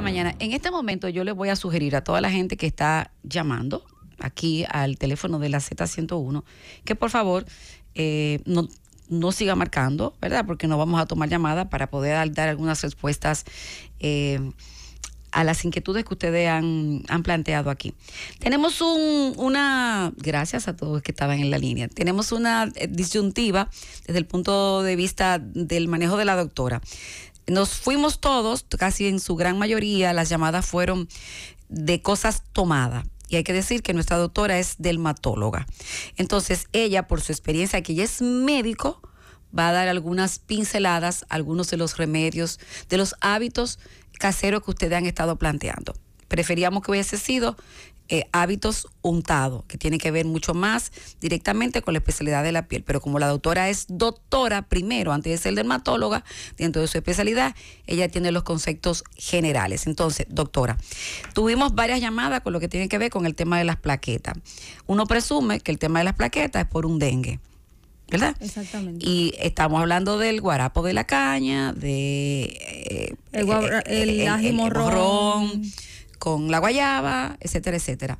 mañana. En este momento yo les voy a sugerir a toda la gente que está llamando aquí al teléfono de la Z101 que por favor eh, no, no, siga marcando, ¿verdad? Porque no vamos a tomar llamada para poder dar algunas respuestas. Eh, a las inquietudes que ustedes han, planteado aquí. Tenemos un, una, gracias a todos que estaban en la línea, tenemos una eh, disyuntiva desde el punto de vista del manejo de la doctora. Nos fuimos todos, casi en su gran mayoría, las llamadas fueron de cosas tomadas. Y hay que decir que nuestra doctora es dermatóloga. Entonces, ella, por su experiencia, que ella es médico, va a dar algunas pinceladas, algunos de los remedios, de los hábitos caseros que ustedes han estado planteando. Preferíamos que hubiese sido eh, hábitos untados, que tiene que ver mucho más directamente con la especialidad de la piel. Pero como la doctora es doctora primero, antes de ser dermatóloga, dentro de su especialidad, ella tiene los conceptos generales. Entonces, doctora, tuvimos varias llamadas con lo que tiene que ver con el tema de las plaquetas. Uno presume que el tema de las plaquetas es por un dengue. ¿verdad? Exactamente. Y estamos hablando del guarapo de la caña, de eh, eh, el, el, el, con la guayaba, etcétera, etcétera.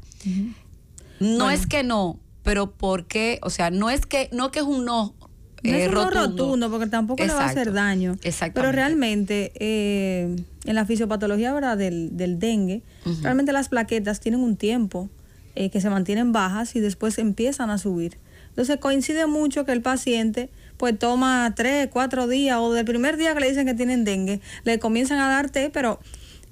No es que no, pero porque, o sea, no es que no que es un no es eh, rotundo. rotundo. porque tampoco le va a hacer daño. Exacto. Pero realmente, eh, en la fisiopatología ¿verdad? Del, dengue, realmente las plaquetas tienen un tiempo eh, que se mantienen bajas y después empiezan a subir. Entonces coincide mucho que el paciente pues toma tres, cuatro días o del primer día que le dicen que tienen dengue, le comienzan a dar té, pero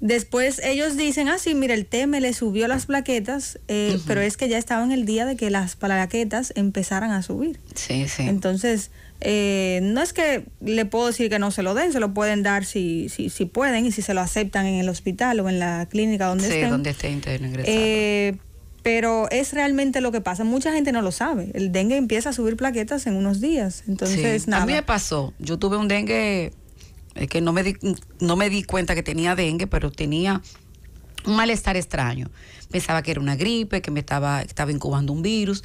Después ellos dicen, ah, sí, mira, el me le subió las plaquetas, eh, pero es que ya estaba en el día de que las plaquetas empezaran a subir. Sí, sí. Entonces, eh, no es que le puedo decir que no se lo den, se lo pueden dar si, si, si pueden y si se lo aceptan en el hospital o en la clínica donde sí, donde esté eh, pero es realmente lo que pasa. Mucha gente no lo sabe. El dengue empieza a subir plaquetas en unos días. Entonces, sí. nada. A mí me pasó. Yo tuve un dengue es que no me di, no me di cuenta que tenía dengue, pero tenía un malestar extraño. Pensaba que era una gripe, que me estaba, estaba incubando un virus.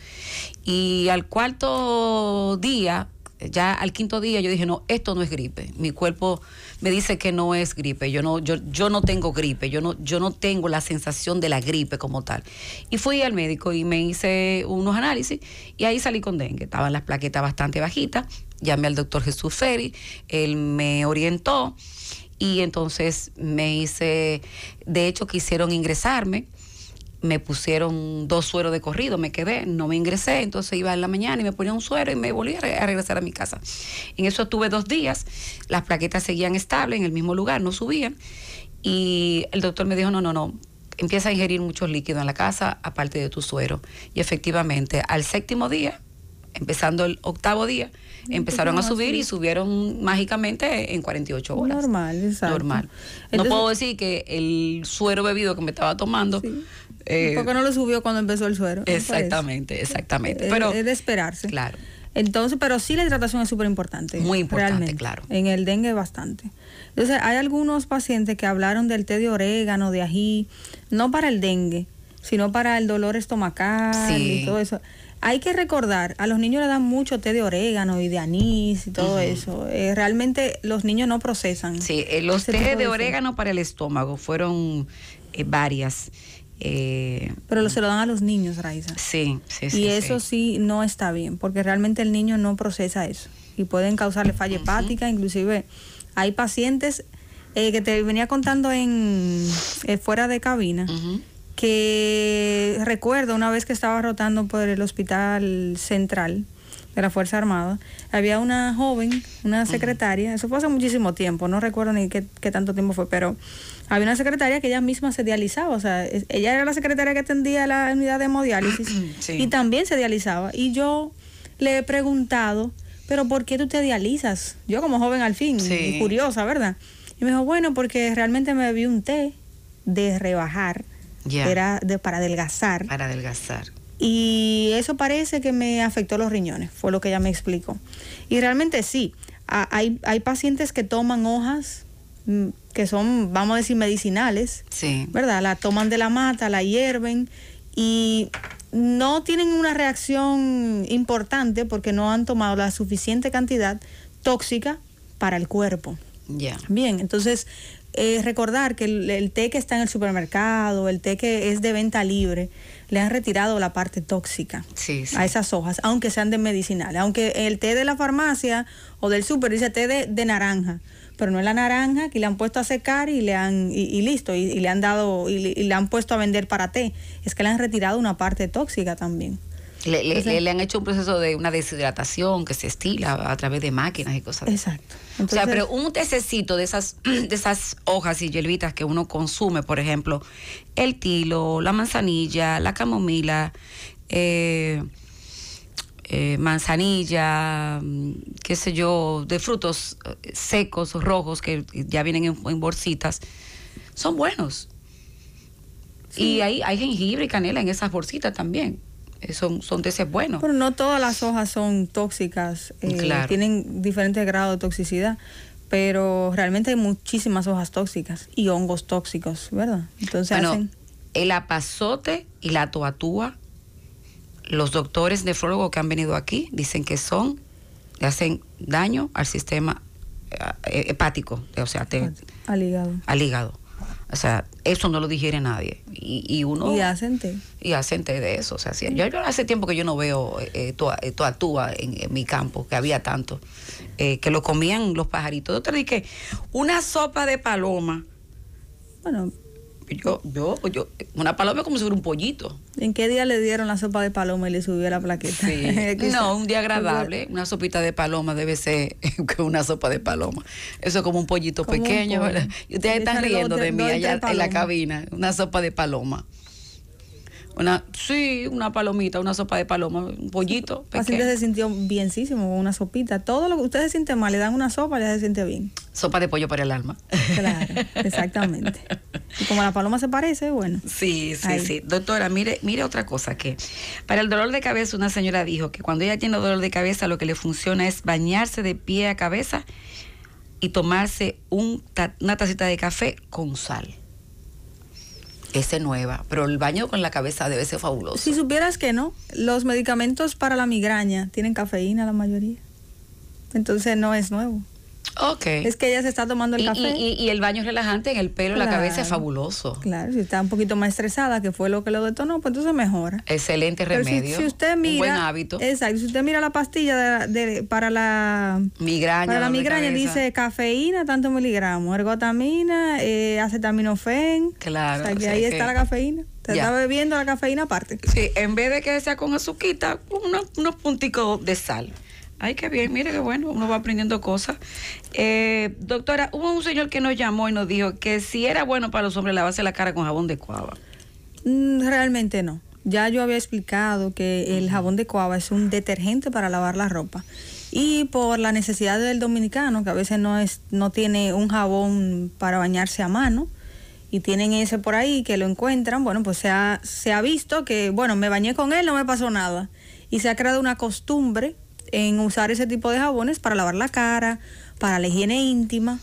Y al cuarto día, ya al quinto día, yo dije, no, esto no es gripe. Mi cuerpo me dice que no es gripe. Yo no, yo, yo no tengo gripe, yo no, yo no tengo la sensación de la gripe como tal. Y fui al médico y me hice unos análisis y ahí salí con dengue. Estaban las plaquetas bastante bajitas, llamé al doctor Jesús Ferry, él me orientó y entonces me hice, de hecho quisieron ingresarme, me pusieron dos sueros de corrido, me quedé, no me ingresé, entonces iba en la mañana y me ponía un suero y me volví a, regresar a mi casa. En eso estuve dos días, las plaquetas seguían estables en el mismo lugar, no subían y el doctor me dijo, no, no, no. Empieza a ingerir muchos líquidos en la casa, aparte de tu suero. Y efectivamente, al séptimo día, empezando el octavo día, empezaron a subir y subieron mágicamente en 48 horas. Normal, exacto. Normal. no puedo decir que el suero bebido que me estaba tomando... Eh, no lo subió cuando empezó el suero? Exactamente, exactamente. Eh, pero, es de esperarse. Claro. Entonces, pero sí la hidratación es súper importante. Muy importante, claro. En el dengue bastante. Entonces, hay algunos pacientes que hablaron del té de orégano, de ají, no para el dengue, sino para el dolor estomacal y todo eso. Hay que recordar, a los niños le dan mucho té de orégano y de anís y todo eso. Eh, realmente los niños no procesan. Sí, eh, los té de, orégano para el estómago fueron eh, varias. Pero lo, se lo dan a los niños, Raiza. Sí, sí, sí. Y eso sí. no está bien, porque realmente el niño no procesa eso. Y pueden causarle falla hepática, inclusive hay pacientes que te venía contando en fuera de cabina que recuerdo una vez que estaba rotando por el hospital central de la Fuerza Armada, había una joven, una secretaria, eso fue hace muchísimo tiempo, no recuerdo ni qué, tanto tiempo fue, pero había una secretaria que ella misma se dializaba, o sea, ella era la secretaria que atendía la unidad de hemodiálisis y también se dializaba. Y yo le he preguntado, pero ¿por qué tú te dializas? Yo como joven al fin, curiosa, ¿verdad? Y me dijo, bueno, porque realmente me bebí un té de rebajar era de, para adelgazar. Para adelgazar. Y eso parece que me afectó los riñones, fue lo que ella me explicó. Y realmente sí, hay, hay pacientes que toman hojas mm, que son, vamos a decir, medicinales, sí. ¿verdad? La toman de la mata, la hierven y no tienen una reacción importante porque no han tomado la suficiente cantidad tóxica para el cuerpo. Ya. Bien, entonces eh, recordar que el, té que está en el supermercado, el té que es de venta libre, le han retirado la parte tóxica a esas hojas, aunque sean de medicinales. Aunque el té de la farmacia o del super dice té de, naranja, pero no es la naranja que le han puesto a secar y le han y, listo y, le han dado y le han puesto a vender para té, es que le han retirado una parte tóxica también. Le, han hecho un proceso de una deshidratación que se estila a través de máquinas y cosas Exacto. o sea, pero un tececito de esas, de esas hojas y hierbitas que uno consume, por ejemplo, el tilo, la manzanilla, la camomila, eh, eh, manzanilla, mm, qué sé yo, de frutos eh, secos, rojos, que ya vienen en, bolsitas, son buenos. Y hay, hay jengibre y canela en esas bolsitas también. Eh, son, son ese buenos. Pero no todas las hojas son tóxicas, eh, tienen diferentes grados de toxicidad pero realmente hay muchísimas hojas tóxicas y hongos tóxicos, ¿verdad? Entonces el apazote y la toatúa, los doctores nefrólogos que han venido aquí dicen que son, le hacen daño al sistema eh, hepático, o sea, al hígado. Al hígado. O sea, eso no lo digiere nadie. Y, y uno... Y Y de eso. O sea, yo, hace tiempo que yo no veo tu eh, toda eh, en, mi campo, que había tanto, eh, que lo comían los pajaritos. Yo te dije, una sopa de paloma. Bueno, yo, yo, yo, una paloma como si fuera un pollito. ¿En qué día le dieron la sopa de paloma y le subió la plaqueta? no, un día agradable, una sopita de paloma debe ser una sopa de paloma. Eso es como un pollito pequeño, ¿verdad? ustedes están riendo de mí allá en la cabina, una sopa de paloma. Una, sí, una palomita, una sopa de paloma, un pollito. Así se sintió bien, bienísimo, una sopita. Todo lo que usted se siente mal, le dan una sopa, ya se siente bien. Sopa de pollo para el alma. Claro, exactamente. y como la paloma se parece, bueno. Sí, sí, sí. Doctora, mire, mire otra cosa que para el dolor de cabeza una señora dijo que cuando ella tiene dolor de cabeza lo que le funciona es bañarse de pie a cabeza y tomarse una tacita de café con sal ese nueva, pero el baño con la cabeza debe ser fabuloso. Si supieras que no, los medicamentos para la migraña tienen cafeína la mayoría. Entonces no es nuevo. Ok. Es que ella se está tomando el café. Y, el baño relajante en el pelo, la cabeza es fabuloso. Claro, si está un poquito más estresada, que fue lo que lo detonó, pues entonces mejora. Excelente remedio. Si, usted mira. Un buen hábito. Exacto. Si usted mira la pastilla para la migraña. Para la migraña dice cafeína, tantos miligramos, ergotamina, eh, acetaminofén. Claro. O sea, ahí está la cafeína. Se está bebiendo la cafeína aparte. Sí, en vez de que sea con azuquita, unos, unos punticos de sal. Ay, qué bien, mire qué bueno, uno va aprendiendo cosas. Eh, doctora, hubo un señor que nos llamó y nos dijo que si era bueno para los hombres lavarse la cara con jabón de coava mm, Realmente no. Ya yo había explicado que el jabón de coava es un detergente para lavar la ropa. Y por la necesidad del dominicano, que a veces no, es, no tiene un jabón para bañarse a mano, y tienen ese por ahí que lo encuentran, bueno, pues se ha, se ha visto que, bueno, me bañé con él, no me pasó nada. Y se ha creado una costumbre en usar ese tipo de jabones para lavar la cara, para la higiene íntima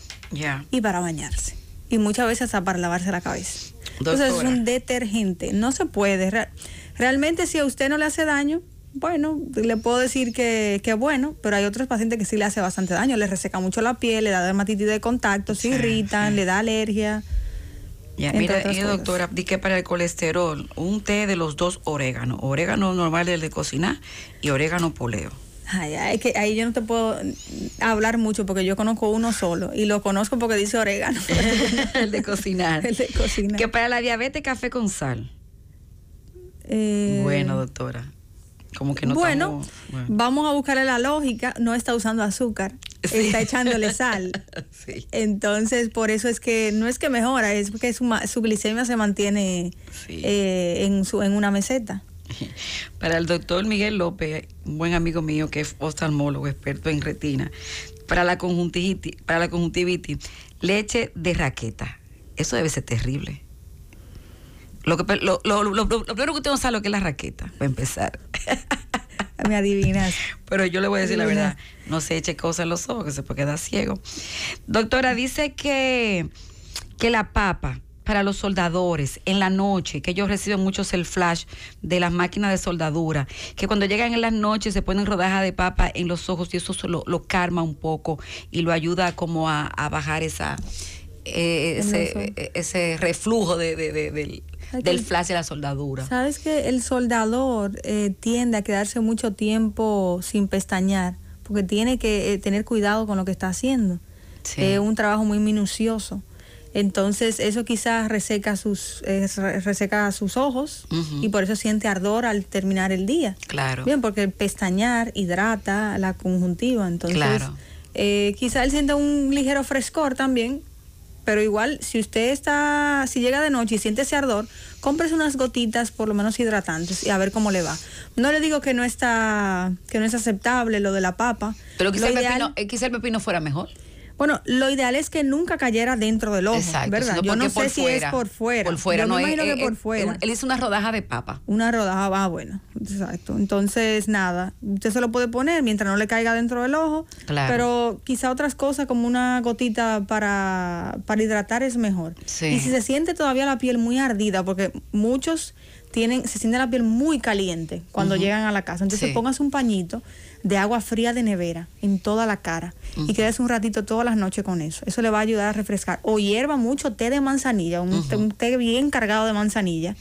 y para bañarse. Y muchas veces hasta para lavarse la cabeza. Entonces es un detergente. No se puede. Realmente si a usted no le hace daño, bueno, le puedo decir que, que bueno, pero hay otros pacientes que sí le hace bastante daño. Le reseca mucho la piel, le da dermatitis de contacto, se irritan, le da alergia. Ya, mira, eh, doctora, di que para el colesterol, un té de los dos oréganos, orégano normal del de cocinar y orégano poleo. Ay, que ahí yo no te puedo hablar mucho porque yo conozco uno solo y lo conozco porque dice orégano. el de cocinar. el de cocinar. Que para la diabetes café con sal. Eh, bueno, doctora. Como que no bueno, vamos a buscarle la lógica. No está usando azúcar, está echándole sal. Entonces, por eso es que no es que mejora, es porque su, su glicemia se mantiene eh, en, su, en una meseta. Para el doctor Miguel López, un buen amigo mío que es oftalmólogo, experto en retina, para la conjuntivitis, para la conjuntivitis leche de raqueta. Eso debe ser terrible. Lo, primero que usted no sabe lo que es la raqueta, para empezar. Me adivinas. Pero yo le voy a decir la verdad, no se eche cosas en los ojos, que se puede quedar ciego. Doctora, dice que, que la papa, para los soldadores en la noche, que ellos reciben mucho el flash de las máquinas de soldadura, que cuando llegan en las noches se ponen rodajas de papa en los ojos y eso lo, lo calma un poco y lo ayuda como a, bajar esa eh, eh, ese, reflujo de, del, flash de la soldadura. Sabes que el soldador eh, tiende a quedarse mucho tiempo sin pestañear, porque tiene que tener cuidado con lo que está haciendo. Es un trabajo muy minucioso. Entonces eso quizás reseca sus, reseca sus ojos y por eso siente ardor al terminar el día. Claro. Bien, porque el pestañear hidrata la conjuntiva. Entonces claro. eh, quizás él sienta un ligero frescor también, pero igual si usted está, si llega de noche y siente ese ardor, cómprese unas gotitas por lo menos hidratantes y a ver cómo le va. No le digo que no está, que no es aceptable lo de la papa. Pero quizás eh, el pepino fuera mejor. Bueno, lo ideal es que nunca cayera dentro del ojo, ¿verdad? Yo no sé si es por fuera. Por fuera, Yo no imagino eh, que eh, por fuera. Él hizo una rodaja de papa. Una rodaja, va, ah, bueno. Exacto. Entonces, nada, usted se lo puede poner mientras no le caiga dentro del ojo. Claro. Pero quizá otras cosas como una gotita para, para hidratar es mejor. Y si se siente todavía la piel muy ardida, porque muchos tienen, se siente la piel muy caliente cuando llegan a la casa. Entonces, póngase un pañito de agua fría de nevera en toda la cara y quedes un ratito todas las noches con eso. Eso le va a ayudar a refrescar. O hierva mucho té de manzanilla, un, té, bien cargado de manzanilla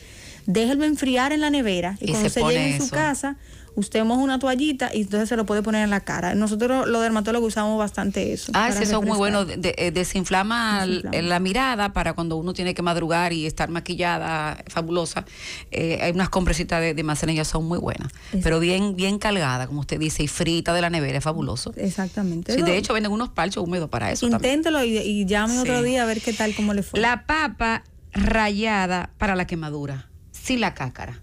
déjelo enfriar en la nevera y, cuando se, se llegue su casa, usted una toallita y entonces se lo puede poner en la cara. Nosotros los dermatólogos usamos bastante eso. Ah, eso es muy bueno. Eh, desinflama, la mirada para cuando uno tiene que madrugar y estar maquillada, fabulosa. Eh, hay unas compresitas de, de manzanilla, son muy buenas. Pero bien, bien calgada como usted dice, y frita de la nevera, es fabuloso. Exactamente. Sí, de hecho, venden unos palchos húmedos para eso. Inténtelo y, y llame otro día a ver qué tal, cómo le fue. La papa rayada para la quemadura, sin la cácara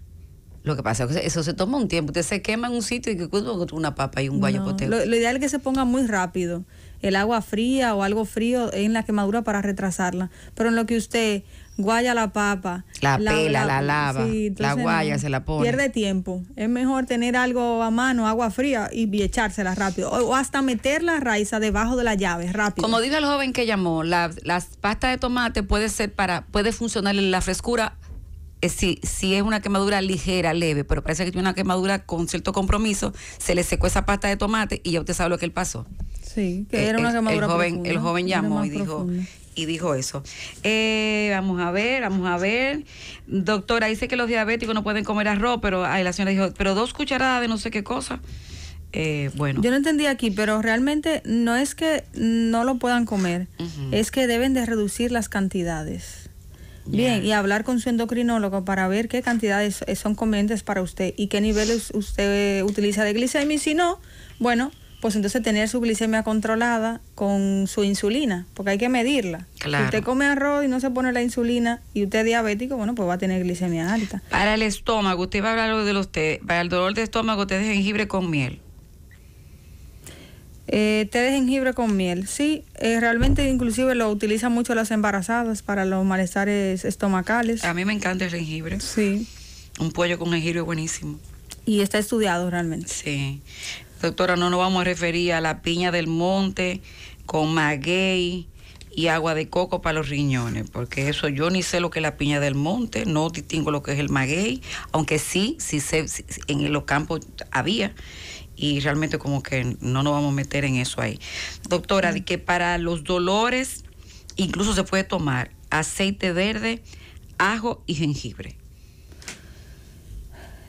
lo que pasa es que eso se toma un tiempo. Usted se quema en un sitio y que una papa y un guayo Lo, ideal es que se ponga muy rápido. El agua fría o algo frío en la quemadura para retrasarla. Pero en lo que usted guaya la papa. La, pela, la, lava, la guaya, se la pone. Pierde tiempo. Es mejor tener algo a mano, agua fría, y, echársela rápido. O, hasta meter la raiza debajo de la llave, rápido. Como dice el joven que llamó, la, las pastas de tomate puede ser para, puede funcionar en la frescura eh, si, es una quemadura ligera, leve, pero parece que tiene una quemadura con cierto compromiso, se le secó esa pasta de tomate y ya usted sabe lo que él pasó. Sí, que eh, era una quemadura. El, joven, el joven llamó y dijo, y dijo eso. Eh, vamos a ver, vamos a ver. Doctora, dice que los diabéticos no pueden comer arroz, pero ahí la señora dijo, pero dos cucharadas de no sé qué cosa. Eh, bueno. Yo no entendí aquí, pero realmente no es que no lo puedan comer, es que deben de reducir las cantidades. Bien, y hablar con su endocrinólogo para ver qué cantidades eh, son convenientes para usted y qué niveles usted utiliza de glicemia. Y si no, bueno, pues entonces tener su glicemia controlada con su insulina, porque hay que medirla. Claro. Si usted come arroz y no se pone la insulina y usted es diabético, bueno, pues va a tener glicemia alta. Para el estómago, usted va a hablar de los té, para el dolor de estómago, usted de jengibre con miel. Eh, té de jengibre con miel, sí, eh, realmente inclusive lo utilizan mucho las embarazadas para los malestares estomacales. A mí me encanta el jengibre. Sí. Un pollo con jengibre buenísimo. Y está estudiado realmente. Sí. Doctora, no nos vamos a referir a la piña del monte con maguey y agua de coco para los riñones, porque eso yo ni sé lo que es la piña del monte, no distingo lo que es el maguey, aunque sí, sí sé, sí, en los campos había y realmente como que no nos vamos a meter en eso ahí. Doctora, de que para los dolores incluso se puede tomar aceite verde, ajo y jengibre.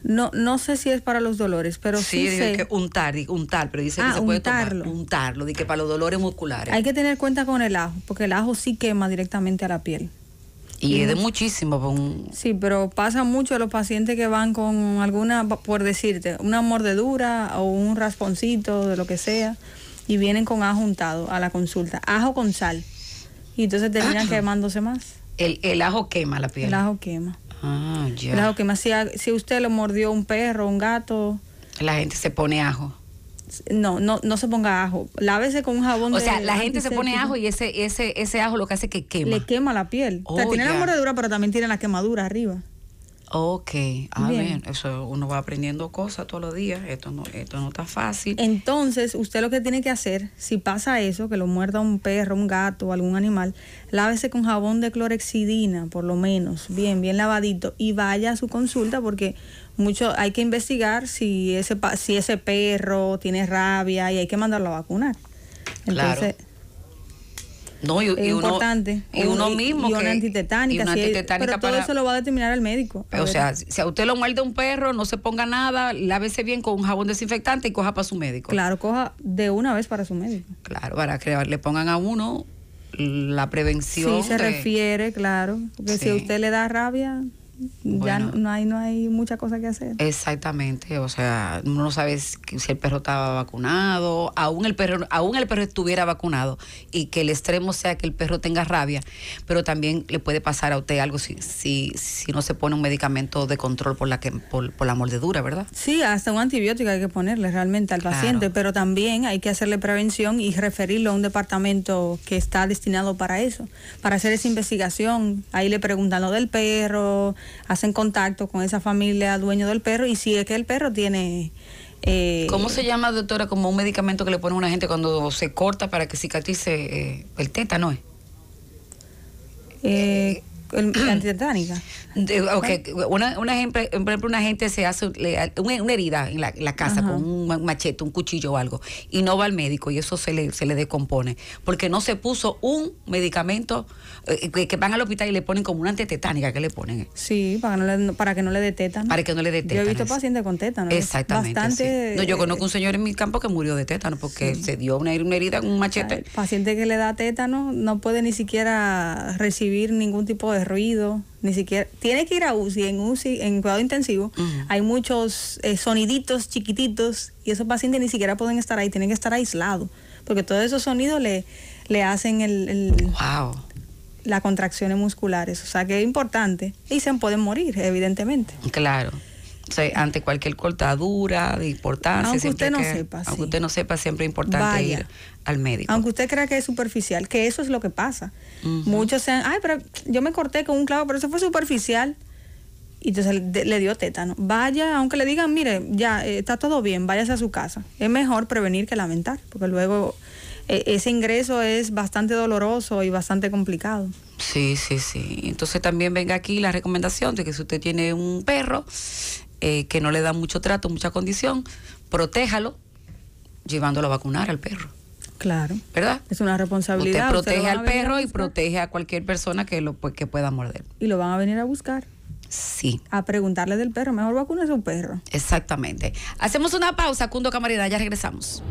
No, no sé si es para los dolores, pero sí. Sí, que untar, untar, pero dice que ah, se puede untarlo. untarlo, de que para los dolores musculares. Hay que tener cuenta con el ajo, porque el ajo sí quema directamente a la piel. Y, es de muchísimo. Pues, sí, pero pasa mucho a los pacientes que van con alguna, por decirte, una mordedura o un rasponcito, de lo que sea, y vienen con ajo untado a la consulta, ajo con sal. Y entonces terminan quemándose más. El, el, ajo quema la piel. El ajo quema. Ah, ya. El ajo quema. si usted lo mordió un perro, un gato. La gente se pone ajo no, no, no se ponga ajo. Lávese con un jabón. O sea, la gente se pone ajo y ese, ese, ese ajo lo que hace que quema. Le quema la piel. o sea, tiene la mordedura, pero también tiene la quemadura arriba. Ok, a eso uno va aprendiendo cosas todos los días, esto no, esto no está fácil. Entonces, usted lo que tiene que hacer, si pasa eso, que lo muerda un perro, un gato, algún animal, lávese con jabón de clorexidina, por lo menos, bien, bien lavadito, y vaya a su consulta porque mucho hay que investigar si ese, si ese perro tiene rabia y hay que mandarlo a vacunar. Entonces, no, y, uno, uno mismo. Y, una que, antitetánica. Y una antitetánica pero todo eso lo va a determinar el médico. O sea, si a usted lo muerde un perro, no se ponga nada, lávese bien con un jabón desinfectante y coja para su médico. Claro, coja de una vez para su médico. Claro, para que le pongan a uno la prevención. Sí, se refiere, claro. Porque si a usted le da rabia, ya no, hay, no hay mucha cosa que hacer. Exactamente, o sea, uno no sabe si el perro estaba vacunado, aún el perro, aún el perro estuviera vacunado y que el extremo sea que el perro tenga rabia, pero también le puede pasar a usted algo si, si, si no se pone un medicamento de control por la, que, por, la mordedura, ¿verdad? Sí, hasta un antibiótico hay que ponerle realmente al paciente, pero también hay que hacerle prevención y referirlo a un departamento que está destinado para eso, para hacer esa investigación. Ahí le preguntan lo del perro, hacen contacto con esa familia dueño del perro y si es que el perro tiene... Eh, ¿Cómo se llama, doctora, como un medicamento que le pone a una gente cuando se corta para que cicatrice eh, el teta, ¿no es? Eh, eh o que Una, una ejemplo, por ejemplo, una gente se hace una, herida en la, casa con un machete, un cuchillo o algo, y no va al médico y eso se le, se le descompone, porque no se puso un medicamento eh, que, van al hospital y le ponen como una antitetánica que le ponen. Sí, para, para que no le dé tétano. Para que no le dé tétano. Yo he visto pacientes con tétano. Exactamente. No, yo conozco un señor en mi campo que murió de tétano porque se dio una, herida con un machete. El paciente que le da tétano no puede ni siquiera recibir ningún tipo de ruido, ni siquiera. Tiene que ir a UCI, en UCI, en cuidado intensivo, hay muchos eh, soniditos chiquititos y esos pacientes ni siquiera pueden estar ahí, tienen que estar aislados, porque todos esos sonidos le, le hacen el, el wow. las contracciones musculares. O sea que es importante. Y se pueden morir, evidentemente. Claro ante cualquier cortadura de importancia. Aunque usted no sepa. Aunque usted no sepa, siempre es importante ir al médico. Aunque usted crea que es superficial, que eso es lo que pasa. Muchos sean, ay, pero yo me corté con un clavo, pero eso fue superficial. Y entonces le dio tétano. Vaya, aunque le digan, mire, ya eh, está todo bien, váyase a su casa. Es mejor prevenir que lamentar, porque luego e, ese ingreso es bastante doloroso y bastante complicado. Sí, sí, sí. Entonces también venga aquí la recomendación de que si usted tiene un perro, eh, que no le da mucho trato, mucha condición, protéjalo llevándolo a vacunar al perro. Claro. ¿Verdad? Es una responsabilidad. Usted protege al perro y protege a cualquier persona que, lo, pues, que pueda morder. Y lo van a venir a buscar. Sí. A preguntarle del perro. Mejor vacuna a un perro. Exactamente. Hacemos una pausa, Cundo Camarina, Ya regresamos.